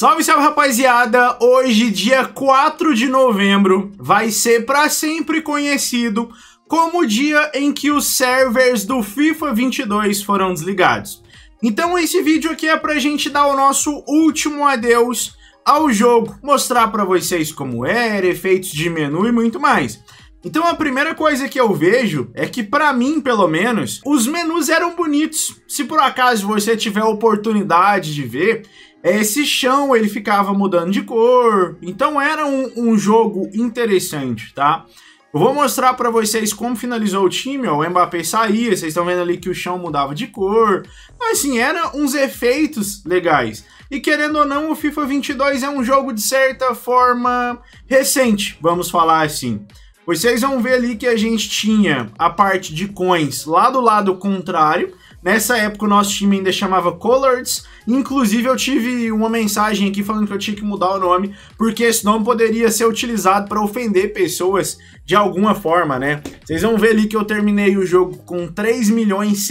Salve, salve rapaziada! Hoje, dia 4 de novembro, vai ser para sempre conhecido como o dia em que os servers do FIFA 22 foram desligados. Então, esse vídeo aqui é para a gente dar o nosso último adeus ao jogo, mostrar para vocês como era, efeitos de menu e muito mais. Então a primeira coisa que eu vejo é que para mim, pelo menos, os menus eram bonitos. Se por acaso você tiver a oportunidade de ver, esse chão ele ficava mudando de cor, então era um, um jogo interessante, tá? Eu vou mostrar para vocês como finalizou o time, ó, o Mbappé saía, vocês estão vendo ali que o chão mudava de cor, assim, eram uns efeitos legais. E querendo ou não, o FIFA 22 é um jogo de certa forma recente, vamos falar assim. Vocês vão ver ali que a gente tinha a parte de coins lá do lado contrário, Nessa época o nosso time ainda chamava Coloreds. Inclusive eu tive uma mensagem aqui falando que eu tinha que mudar o nome, porque esse nome poderia ser utilizado para ofender pessoas de alguma forma, né? Vocês vão ver ali que eu terminei o jogo com 3 milhões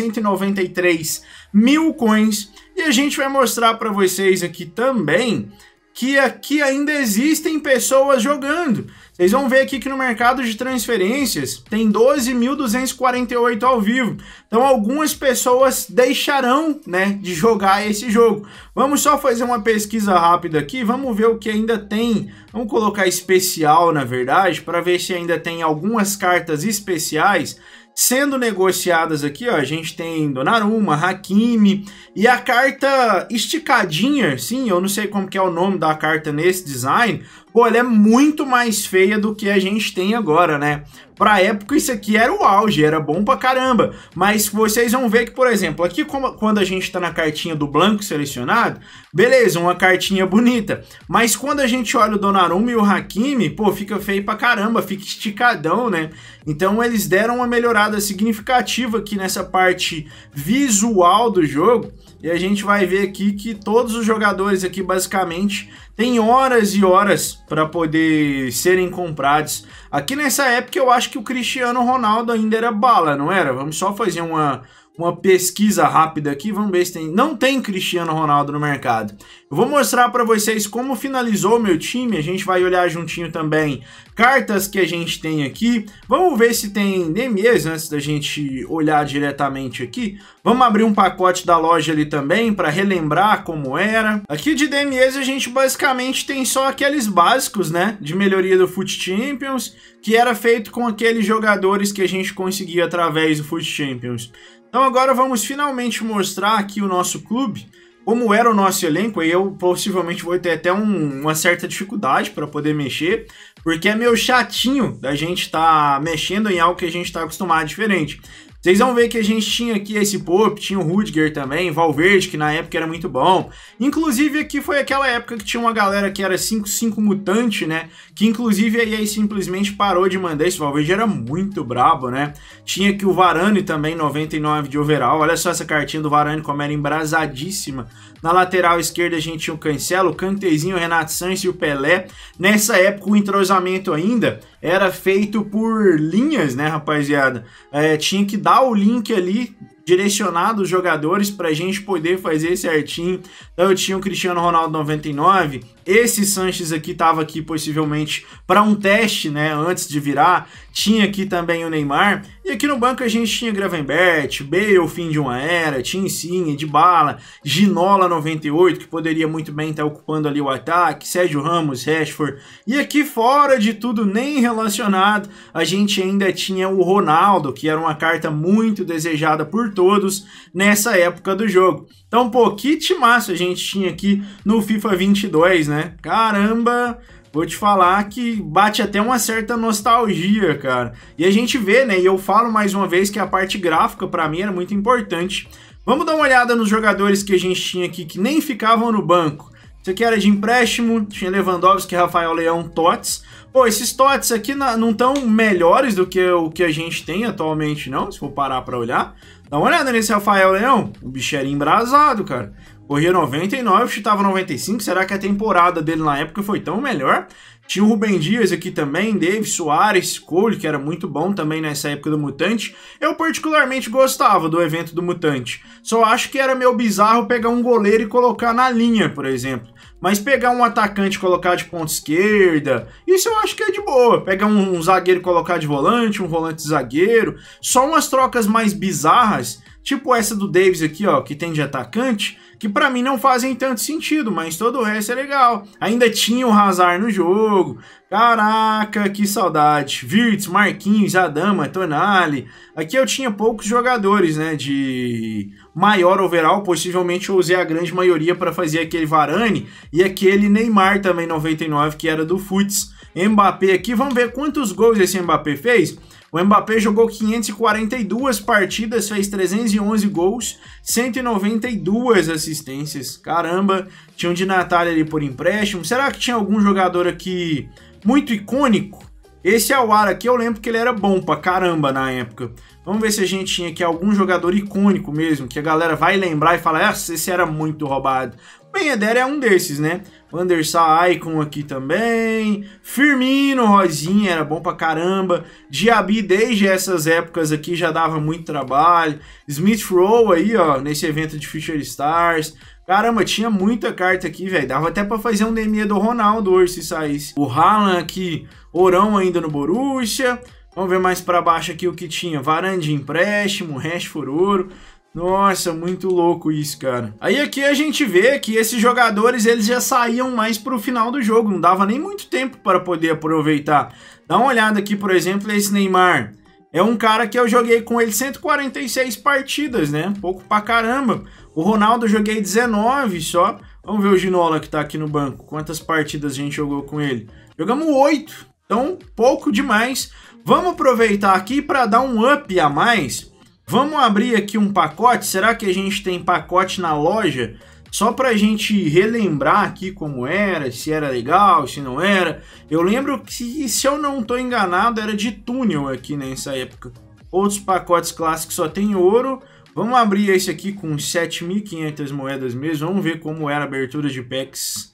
mil coins. E a gente vai mostrar para vocês aqui também que aqui ainda existem pessoas jogando. Vocês vão ver aqui que no mercado de transferências tem 12.248 ao vivo. Então algumas pessoas deixarão, né, de jogar esse jogo. Vamos só fazer uma pesquisa rápida aqui, vamos ver o que ainda tem. Vamos colocar especial, na verdade, para ver se ainda tem algumas cartas especiais sendo negociadas aqui, ó, a gente tem Donnarumma, Hakimi e a carta esticadinha, sim, eu não sei como que é o nome da carta nesse design, pô, ela é muito mais feia do que a gente tem agora, né? Pra época isso aqui era o auge, era bom pra caramba. Mas vocês vão ver que, por exemplo, aqui como, quando a gente tá na cartinha do blanco selecionado, beleza, uma cartinha bonita. Mas quando a gente olha o Donnarumma e o Hakimi, pô, fica feio pra caramba, fica esticadão, né? Então eles deram uma melhorada significativa aqui nessa parte visual do jogo. E a gente vai ver aqui que todos os jogadores aqui basicamente têm horas e horas para poder serem comprados. Aqui nessa época eu acho que o Cristiano Ronaldo ainda era bala, não era? Vamos só fazer uma uma pesquisa rápida aqui, vamos ver se tem. Não tem Cristiano Ronaldo no mercado. Eu vou mostrar para vocês como finalizou o meu time, a gente vai olhar juntinho também cartas que a gente tem aqui. Vamos ver se tem DMEs antes da gente olhar diretamente aqui. Vamos abrir um pacote da loja ali também para relembrar como era. Aqui de DMEs a gente basicamente tem só aqueles básicos, né, de melhoria do Foot Champions, que era feito com aqueles jogadores que a gente conseguia através do Foot Champions. Então agora vamos finalmente mostrar aqui o nosso clube, como era o nosso elenco, e eu possivelmente vou ter até um, uma certa dificuldade para poder mexer, porque é meio chatinho da gente estar tá mexendo em algo que a gente está acostumado diferente. Vocês vão ver que a gente tinha aqui esse Pope, tinha o Rudiger também, Valverde, que na época era muito bom. Inclusive aqui foi aquela época que tinha uma galera que era 5-5 mutante, né? Que inclusive aí, aí simplesmente parou de mandar. Esse Valverde era muito brabo, né? Tinha aqui o Varane também, 99 de overall. Olha só essa cartinha do Varane como era embrasadíssima. Na lateral esquerda a gente tinha o Cancelo, o Cantezinho, o Renato Sanches e o Pelé. Nessa época o entrosamento ainda era feito por linhas, né, rapaziada? É, tinha que dar o link ali direcionado os jogadores para a gente poder fazer certinho. Então eu tinha o Cristiano Ronaldo 99, esse Sanches aqui estava aqui possivelmente para um teste, né? Antes de virar. Tinha aqui também o Neymar. E aqui no banco a gente tinha Gravenbert, Bale, fim de uma era, tinha Insigne, bala, Ginola 98, que poderia muito bem estar tá ocupando ali o ataque, Sérgio Ramos, Rashford. E aqui fora de tudo, nem relacionado, a gente ainda tinha o Ronaldo, que era uma carta muito desejada por todos nessa época do jogo. Então, pô, que timaço a gente tinha aqui no FIFA 22, né? né? Caramba! Vou te falar que bate até uma certa nostalgia, cara. E a gente vê, né? E eu falo mais uma vez que a parte gráfica para mim era muito importante. Vamos dar uma olhada nos jogadores que a gente tinha aqui que nem ficavam no banco. Isso aqui era de empréstimo, tinha Lewandowski, Rafael Leão, Tots. Pô, esses Tots aqui não estão melhores do que o que a gente tem atualmente, não, se for parar para olhar. Dá uma olhada nesse Rafael Leão, o bicho era embrasado, cara. Corria 99, chutava 95. Será que a temporada dele na época foi tão melhor? Tinha o Rubem Dias aqui também, Dave Soares, Cole, que era muito bom também nessa época do Mutante. Eu particularmente gostava do evento do Mutante. Só acho que era meio bizarro pegar um goleiro e colocar na linha, por exemplo. Mas pegar um atacante e colocar de ponta esquerda, isso eu acho que é de boa. Pegar um, um zagueiro e colocar de volante, um volante de zagueiro. Só umas trocas mais bizarras Tipo essa do Davis aqui, ó, que tem de atacante, que para mim não fazem tanto sentido, mas todo o resto é legal. Ainda tinha o Hazard no jogo. Caraca, que saudade. Virtus, Marquinhos, Adama, Tonali. Aqui eu tinha poucos jogadores, né, de maior overall, possivelmente eu usei a grande maioria para fazer aquele Varane e aquele Neymar também 99 que era do Futs. Mbappé aqui, vamos ver quantos gols esse Mbappé fez. O Mbappé jogou 542 partidas, fez 311 gols, 192 assistências. Caramba, tinha um de Natália ali por empréstimo. Será que tinha algum jogador aqui muito icônico? Esse Awara é aqui eu lembro que ele era bom pra caramba na época. Vamos ver se a gente tinha aqui algum jogador icônico mesmo, que a galera vai lembrar e falar, ah, esse era muito roubado. Bem, Eder é um desses, né? Vandersar Icon aqui também. Firmino, Rosinha, era bom pra caramba. Diaby, desde essas épocas aqui, já dava muito trabalho. Smith Rowe aí, ó, nesse evento de Future Stars. Caramba, tinha muita carta aqui, velho. Dava até para fazer um DME do Ronaldo hoje se saísse. O Haaland aqui, Orão ainda no Borussia. Vamos ver mais para baixo aqui o que tinha. Varane de empréstimo, Rashford ouro. Nossa, muito louco isso, cara. Aí aqui a gente vê que esses jogadores, eles já saíam mais pro final do jogo, não dava nem muito tempo para poder aproveitar. Dá uma olhada aqui, por exemplo, esse Neymar. É um cara que eu joguei com ele 146 partidas, né? Pouco pra caramba. O Ronaldo eu joguei 19 só. Vamos ver o Ginola que tá aqui no banco. Quantas partidas a gente jogou com ele? Jogamos 8. Então, pouco demais. Vamos aproveitar aqui para dar um up a mais. Vamos abrir aqui um pacote. Será que a gente tem pacote na loja? Só para a gente relembrar aqui como era, se era legal, se não era. Eu lembro que, se eu não estou enganado, era de túnel aqui nessa época. Outros pacotes clássicos só tem ouro. Vamos abrir esse aqui com 7.500 moedas mesmo. Vamos ver como era a abertura de packs.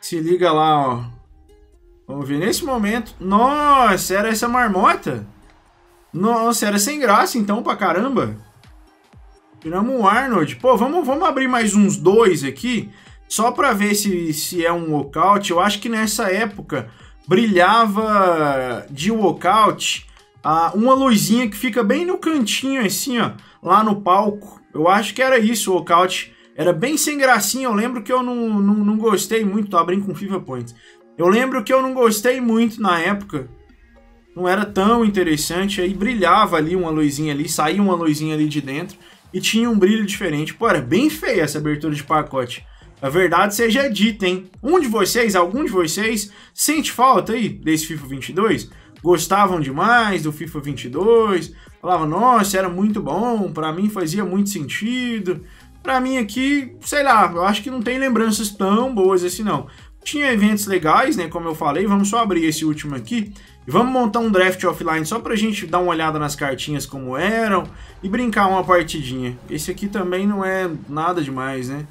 Se liga lá, ó. Vamos ver nesse momento. Nossa, era essa marmota? Nossa, era sem graça então pra caramba. Tiramos o Arnold. Pô, vamos, vamos abrir mais uns dois aqui, só para ver se, se é um walkout. Eu acho que nessa época brilhava de walkout a uma luzinha que fica bem no cantinho, assim, ó, lá no palco. Eu acho que era isso o walkout. Era bem sem gracinha, eu lembro que eu não, não, não gostei muito, tô abrindo com FIFA Points. Eu lembro que eu não gostei muito na época, não era tão interessante, aí brilhava ali uma luzinha ali, saía uma luzinha ali de dentro e tinha um brilho diferente. Pô, era bem feia essa abertura de pacote. A verdade seja dita, hein? Um de vocês, algum de vocês, sente falta aí desse FIFA 22? Gostavam demais do FIFA 22? Falavam, nossa, era muito bom, para mim fazia muito sentido. Para mim aqui, sei lá, eu acho que não tem lembranças tão boas assim não tinha eventos legais, né? Como eu falei, vamos só abrir esse último aqui. E vamos montar um draft offline só pra gente dar uma olhada nas cartinhas como eram e brincar uma partidinha. Esse aqui também não é nada demais, né?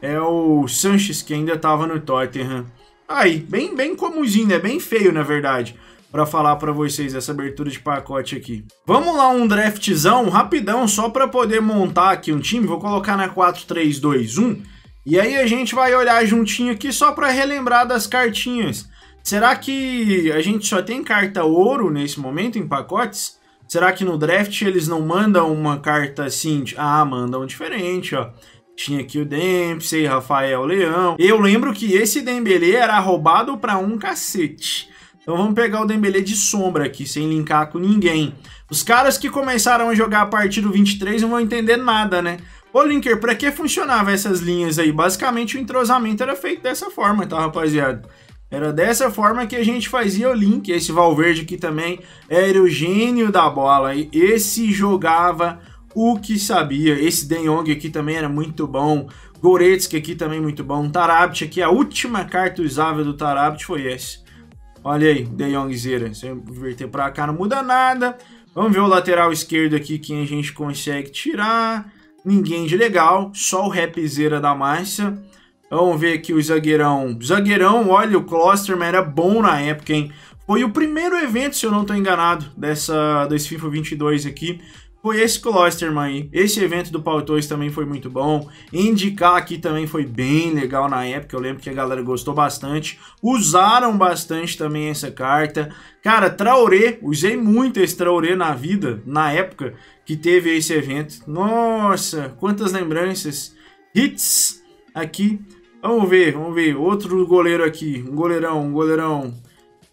É o Sanches que ainda tava no Tottenham. Aí, bem, bem comumzinho, né? Bem feio, na verdade para falar para vocês essa abertura de pacote aqui. Vamos lá, um draftzão rapidão, só para poder montar aqui um time. Vou colocar na 4-3-2-1. E aí a gente vai olhar juntinho aqui só para relembrar das cartinhas. Será que a gente só tem carta ouro nesse momento em pacotes? Será que no draft eles não mandam uma carta assim? Ah, mandam diferente, ó. Tinha aqui o Dempsey, Rafael Leão. Eu lembro que esse Dembele era roubado para um cacete. Então vamos pegar o Dembele de sombra aqui, sem linkar com ninguém. Os caras que começaram a jogar a partir do 23 não vão entender nada, né? Ô, Linker, pra que funcionava essas linhas aí? Basicamente, o entrosamento era feito dessa forma, tá, rapaziada? Era dessa forma que a gente fazia o link. Esse Valverde aqui também era o gênio da bola. aí. esse jogava o que sabia. Esse De Jong aqui também era muito bom. Goretzky aqui também muito bom. Tarabt aqui, a última carta usável do Tarabt foi esse. Olha aí, De Jongzera. Se eu inverter pra cá não muda nada. Vamos ver o lateral esquerdo aqui, quem a gente consegue tirar ninguém de legal, só o rapzeira da Márcia. Vamos ver aqui o zagueirão. Zagueirão, olha, o Klosterman era bom na época, hein? Foi o primeiro evento, se eu não estou enganado, dessa, desse FIFA 22 aqui foi esse com aí Esse evento do Paul Toys também foi muito bom. Indicar aqui também foi bem legal na época. Eu lembro que a galera gostou bastante. Usaram bastante também essa carta. Cara, Traoré, usei muito esse Traoré na vida, na época que teve esse evento. Nossa, quantas lembranças. Hits aqui. Vamos ver, vamos ver. Outro goleiro aqui. Um goleirão, um goleirão.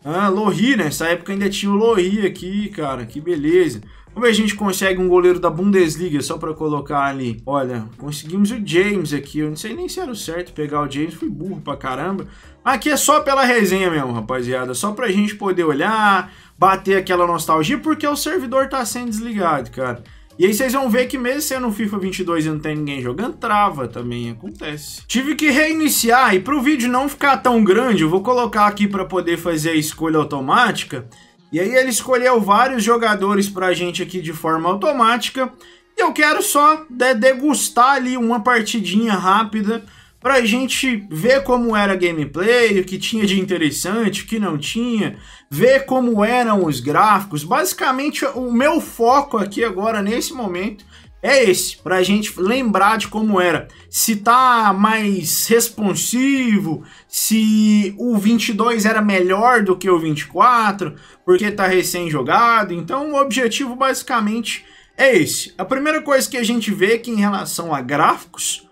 Ah, Lohri, nessa época ainda tinha o Lohri aqui, cara. Que beleza. Vamos ver se a gente consegue um goleiro da Bundesliga só para colocar ali. Olha, conseguimos o James aqui. Eu não sei nem se era o certo pegar o James, fui burro pra caramba. Aqui é só pela resenha mesmo, rapaziada. Só pra gente poder olhar, bater aquela nostalgia, porque o servidor tá sendo desligado, cara. E aí vocês vão ver que mesmo sendo o FIFA 22 e não tem ninguém jogando, trava também, acontece. Tive que reiniciar e para o vídeo não ficar tão grande, eu vou colocar aqui para poder fazer a escolha automática. E aí ele escolheu vários jogadores pra gente aqui de forma automática. E eu quero só degustar ali uma partidinha rápida pra gente ver como era a gameplay, o que tinha de interessante, o que não tinha, ver como eram os gráficos. Basicamente, o meu foco aqui agora, nesse momento, é esse, para a gente lembrar de como era. Se tá mais responsivo, se o 22 era melhor do que o 24, porque tá recém-jogado. Então, o objetivo basicamente é esse. A primeira coisa que a gente vê é que em relação a gráficos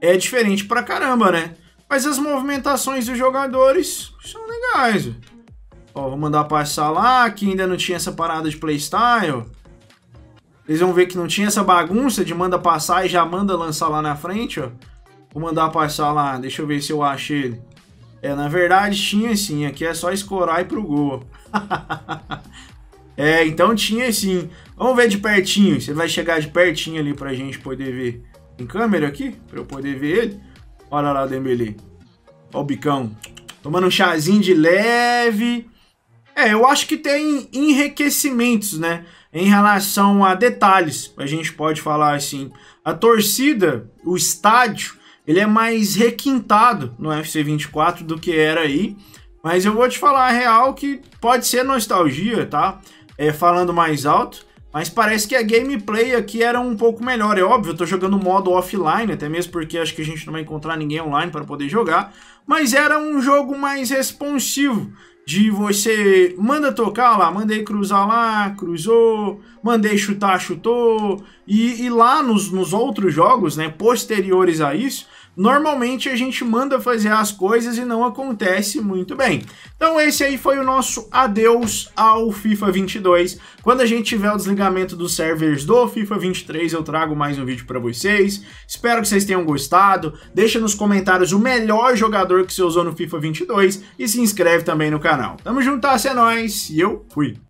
é diferente pra caramba, né? Mas as movimentações dos jogadores são legais. Ó, vou mandar passar lá, que ainda não tinha essa parada de playstyle. Eles vão ver que não tinha essa bagunça de manda passar e já manda lançar lá na frente, ó. Vou mandar passar lá, deixa eu ver se eu acho ele. É, na verdade tinha sim, aqui é só escorar e pro gol. é, então tinha sim. Vamos ver de pertinho, se ele vai chegar de pertinho ali pra gente poder ver. Tem câmera aqui pra eu poder ver ele? Olha lá o Dembele. Ó o bicão. Tomando um chazinho de leve. É, eu acho que tem enriquecimentos, né? em relação a detalhes. A gente pode falar assim, a torcida, o estádio, ele é mais requintado no UFC 24 do que era aí. Mas eu vou te falar a real que pode ser nostalgia, tá? É, falando mais alto. Mas parece que a gameplay aqui era um pouco melhor. É óbvio, eu tô jogando modo offline, até mesmo porque acho que a gente não vai encontrar ninguém online para poder jogar. Mas era um jogo mais responsivo de você manda tocar lá, mandei cruzar lá, cruzou, mandei chutar, chutou. E, e lá nos, nos outros jogos, né, posteriores a isso, normalmente a gente manda fazer as coisas e não acontece muito bem. Então esse aí foi o nosso adeus ao FIFA 22. Quando a gente tiver o desligamento dos servers do FIFA 23, eu trago mais um vídeo para vocês. Espero que vocês tenham gostado. Deixa nos comentários o melhor jogador que você usou no FIFA 22 e se inscreve também no canal canal. Tamo juntas, tá? é nóis, e eu fui.